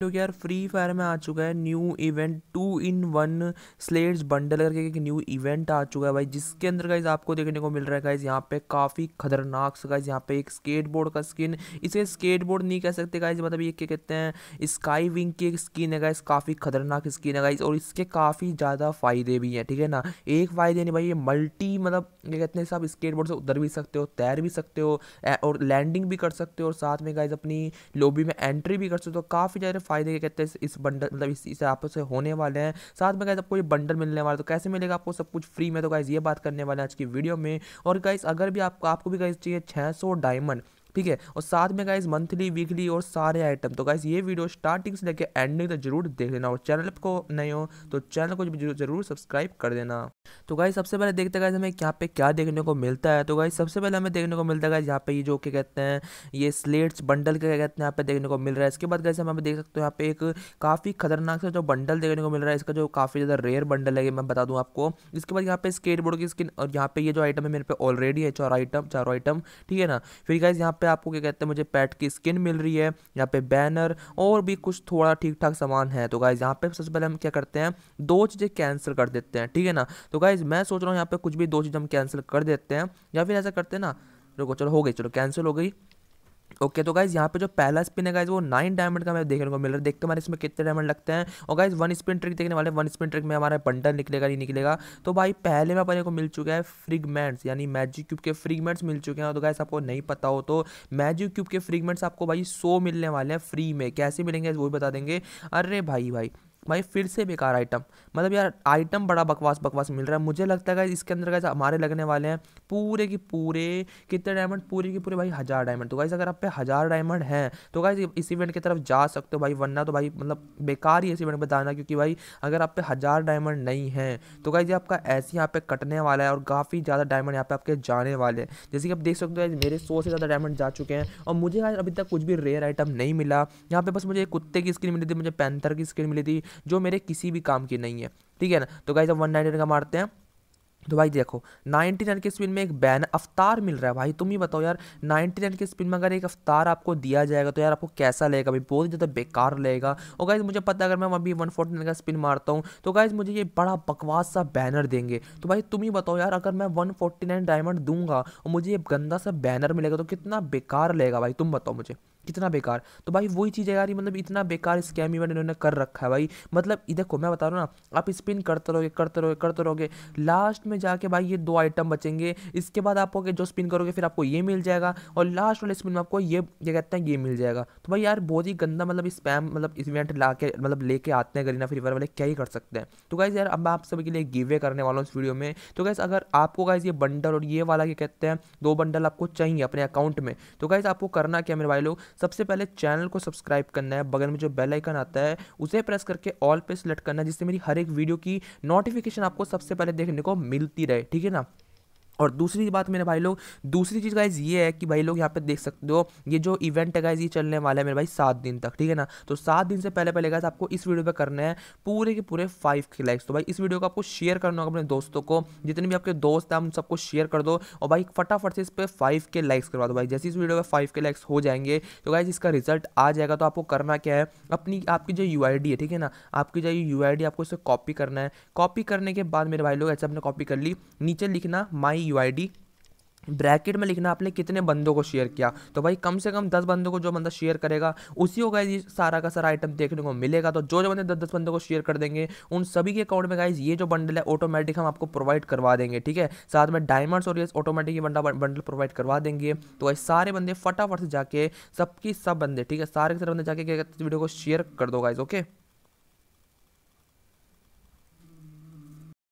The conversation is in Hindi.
तो यार फ्री फायर में आ चुका है new event two in one slates bundle करके एक न्यू इवेंट आ चुका है भाई जिसके अंदर गाइज आपको देखने को मिल रहा है गाइज यहाँ पे काफ़ी खतरनाक गाइज यहाँ पे एक स्केटबोर्ड का स्किन इसे स्केटबोर्ड नहीं कह सकते गाइज मतलब ये क्या कहते हैं स्काई विंग की एक स्किन है गाइज काफ़ी खतरनाक स्किन है गाइज और इसके काफ़ी ज़्यादा फायदे भी हैं ठीक है ना एक फ़ायदे नहीं भाई ये मल्टी मतलब क्या कहते हैं सब स्केटबोर्ड से उतर भी सकते हो तैर भी सकते हो और लैंडिंग भी कर सकते हो और साथ में गाइज अपनी लोबी में एंट्री भी कर सकते हो तो काफ़ी ज़्यादा फायदे क्या कहते हैं इस बंडल मतलब इस, इस आपसे होने वाले हैं साथ में गाइज आपको ये बंडल मिलने वाला तो कैसे मिलेगा आपको सब कुछ फ्री में तो गाइज ये बात करने वाले हैं आज की वीडियो में और गाइज अगर भी आपको आपको भी गाइज चाहिए छः डायमंड ठीक है और साथ में गाइज मंथली वीकली और सारे आइटम तो गाइज ये वीडियो स्टार्टिंग से लेकर एंडिंग तक जरूर देख लेना और चैनल को नए हो तो चैनल को जरूर सब्सक्राइब कर देना तो गाइज सबसे पहले देखते गाइज हमें यहाँ पे क्या देखने को मिलता है तो गाइज सबसे पहले हमें देखने को मिलता है गाइज यहाँ पे ये जो क्या कहते हैं ये स्लेट्स बंडल क्या कहते हैं यहाँ पे देखने को मिल रहा है इसके बाद गाइज हम देख सकते हो यहाँ पे एक काफ़ी खतरनाक सा जो बंडल देखने को मिल रहा है इसका जो काफ़ी ज़्यादा रेयर बंडल है मैं बता दूँ आपको इसके बाद यहाँ पे स्केटबोर्ड की स्किन और यहाँ पे ये जो आइटम है मेरे पे ऑलरेडी है चार आइटम चारों आइटम ठीक है ना फिर गाइज यहाँ पे आपको क्या कहते हैं मुझे पैट की स्किन मिल रही है यहाँ पे बैनर और भी कुछ थोड़ा ठीक ठाक सामान है तो गाइज यहाँ पे सबसे पहले हम क्या करते हैं दो चीज़ें कैंसिल कर देते हैं ठीक है ना तो गाइज मैं सोच रहा हूँ यहाँ पे कुछ भी दो चीज़ हम कैंसिल कर देते हैं या फिर ऐसा करते हैं ना रुको चलो हो गई चलो कैंसिल हो गई ओके तो गाइज यहाँ पे जो पहला स्पिन है गाइज वो नाइन डायमंड का हमें देखने को मिल रहा है देखते हमारे इसमें कितने डायमंड लगते हैं और गाइज वन स्पिन ट्रिक देखने वाले वन स्पिन ट्रिक में हमारा बंडल निकलेगा नहीं निकलेगा तो भाई पहले में अपने को मिल चुका है फ्रिगमेंट्स यानी मैजिक क्यूब के फ्रिगमेंट्स मिल चुके हैं तो गाइज आपको नहीं पता हो तो मैजिक क्यूब के फ्रिगमेंट्स आपको भाई सो मिलने वाले हैं फ्री में कैसे मिलेंगे वो भी बता देंगे अरे भाई भाई भाई फिर से बेकार आइटम मतलब यार आइटम बड़ा बकवास बकवास मिल रहा है मुझे लगता है इसके अंदर का हमारे लगने वाले हैं पूरे के पूरे कितने डायमंड पूरे के पूरे भाई हज़ार डायमंड तो गाइज अगर आप पे हज़ार डायमंड हैं तो गाइज इस इवेंट की तरफ जा सकते हो भाई वरना तो भाई मतलब बेकार ही इस इवेंट में जाना क्योंकि भाई अगर आप पे हज़ार डायमंड नहीं है तो गाइज आपका ऐसे यहाँ पे कटने वाला है और काफ़ी ज़्यादा डायमंड यहाँ पे आपके जाने वाले हैं जैसे कि आप देख सकते हो मेरे सौ से ज़्यादा डायमंड जा चुके हैं और मुझे अभी तक कुछ भी रेयर आइटम नहीं मिला यहाँ पे बस मुझे कुत्ते की स्क्रीन मिली थी मुझे पैंथर की स्क्रीन मिली थी जो मेरे किसी भी काम की नहीं है ठीक है ना तो गाइज हम वन नाइनटी का मारते हैं तो भाई देखो 99 के स्पिन में एक बैन अवतार मिल रहा है भाई तुम ही बताओ यार 99 के स्पिन में अगर एक अवतार आपको दिया जाएगा तो यार आपको कैसा लगेगा भाई बहुत ज़्यादा बेकार लगेगा और गाइज मुझे पता है अगर मैं अभी 149 का स्पिन मारता हूँ तो गाइज मुझे ये बड़ा बकवास सा बैनर देंगे तो भाई तुम ही बताओ यार अगर मैं वन डायमंड दूंगा और मुझे ये गंदा सा बैनर मिलेगा तो कितना बेकार लगेगा भाई तुम बताओ मुझे कितना बेकार तो भाई वही चीज़ है यार मतलब इतना बेकार स्कैम इवेंट इन्होंने कर रखा है भाई मतलब देखो मैं बता रहा हूँ ना आप स्पिन करते रहोगे करते रहोगे करते रहोगे लास्ट में जाके भाई ये दो आइटम बचेंगे इसके बाद आप जो स्पिन करोगे फिर आपको ये मिल जाएगा और लास्ट वाले स्पिन में आपको ये क्या कहते हैं ये मिल जाएगा तो भाई यार बहुत ही गंदा मतलब स्पैम मतलब इवेंट ला के मतलब लेके आते हैं गरीना फ्री फायर वाले क्या ही कर सकते हैं तो गाइज़ यार अब मैं आप सभी के लिए गिवे करने वाला हूँ इस वीडियो में तो गाइज़ अगर आपको गाइज़ ये बंडल और ये वाला क्या कहते हैं दो बंडल आपको चाहिए अपने अकाउंट में तो गाइज़ आपको करना क्या मेरे भाई लोग सबसे पहले चैनल को सब्सक्राइब करना है बगल में जो बेल आइकन आता है उसे प्रेस करके ऑल पे सिलेक्ट करना है जिससे मेरी हर एक वीडियो की नोटिफिकेशन आपको सबसे पहले देखने को मिलती रहे ठीक है ना और दूसरी बात मेरे भाई लोग दूसरी चीज़ गाइज ये है कि भाई लोग यहाँ पे देख सकते हो ये जो इवेंट है गाइज ये चलने वाला है मेरे भाई सात दिन तक ठीक है ना तो सात दिन से पहले पहले गाइज आपको इस वीडियो पे करना है पूरे के पूरे फाइव के लाइक्स तो भाई इस वीडियो को आपको शेयर करना होगा अपने दोस्तों को जितने भी आपके दोस्त हैं उन सबको शेयर कर दो और भाई फटाफट से इस पर फाइव के लाइक्स करवा दो भाई जैसे इस वीडियो पर फाइव के लाइक्स हो जाएंगे तो गाइज इसका रिजल्ट आ जाएगा तो आपको करना क्या है अपनी आपकी जो यू है ठीक है ना आपकी जो यू आपको इसे कॉपी करना है कॉपी करने के बाद मेरे भाई लोग ऐसे आपने कॉपी कर ली नीचे लिखना माई यू ब्रैकेट में लिखना आपने कितने बंदों को शेयर किया तो भाई कम से कम दस बंदों को जो बंदा शेयर करेगा उसी को गाइज सारा का सारा आइटम देखने को मिलेगा तो जो जो बंदे दस दस बंदों को शेयर कर देंगे उन सभी के अकाउंट में गाइज ये जो बंडल है ऑटोमेटिक हम आपको प्रोवाइड करवा देंगे ठीक है साथ में डायमंड्स और ये ऑटोमेटिक ये बंडा बंडल प्रोवाइड करवा देंगे तो भाई सारे बंदे फटाफट से जाके सबकी सब बंदे ठीक है सारे के सारे बंदे जाके क्या वीडियो को शेयर कर दो गाइज ओके